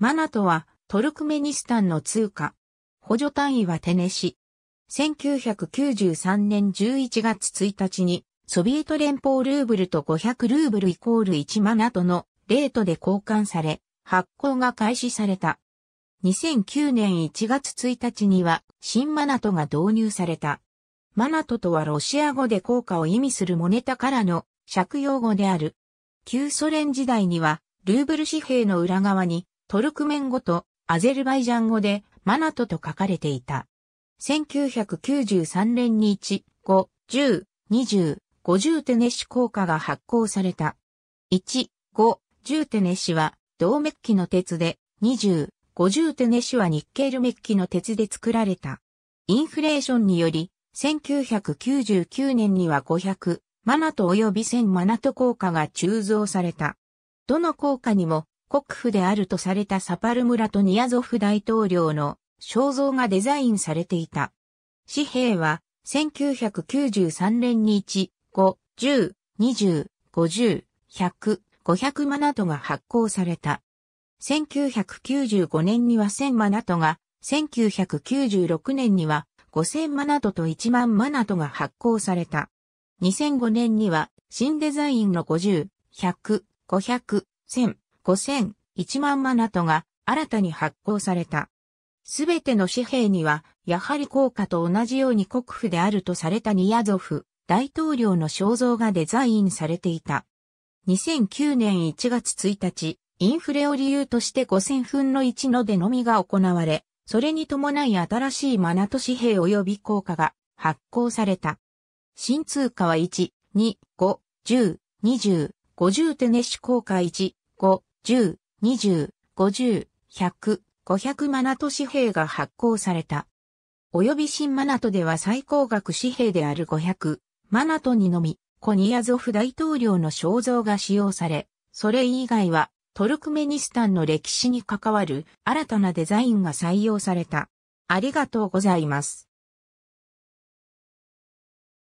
マナトはトルクメニスタンの通貨。補助単位はテネシ。1993年11月1日にソビエト連邦ルーブルと500ルーブルイコール1マナトのレートで交換され、発行が開始された。2009年1月1日には新マナトが導入された。マナトとはロシア語で効果を意味するモネタからの借用語である。旧ソ連時代にはルーブル紙幣の裏側にトルクメン語とアゼルバイジャン語でマナトと書かれていた。1993年に1、5、10、20、50テネシ効果が発行された。1、5、10テネシは銅メッキの鉄で、20、50テネシはニッケルメッキの鉄で作られた。インフレーションにより、1999年には500、マナト及び1000マナト効果が鋳造された。どの効果にも国府であるとされたサパル村とニアゾフ大統領の肖像がデザインされていた。紙幣は1993年に1、5、10、20、50、100、500マナトが発行された。1995年には1000マナトが、1996年には5000マナトと1万マナトが発行された。2005年には新デザインの50、100、500、1000、5000、1万マナトが新たに発行された。すべての紙幣には、やはり硬貨と同じように国府であるとされたニヤゾフ、大統領の肖像がデザインされていた。2009年1月1日、インフレを理由として5000分の1のでのみが行われ、それに伴い新しいマナト紙幣及び硬貨が発行された。新通貨は1、2、5、10、20、50テネシ硬貨1、5、10、20、50、100、500マナト紙幣が発行された。および新マナトでは最高額紙幣である500、マナトにのみ、コニアゾフ大統領の肖像が使用され、それ以外はトルクメニスタンの歴史に関わる新たなデザインが採用された。ありがとうございます。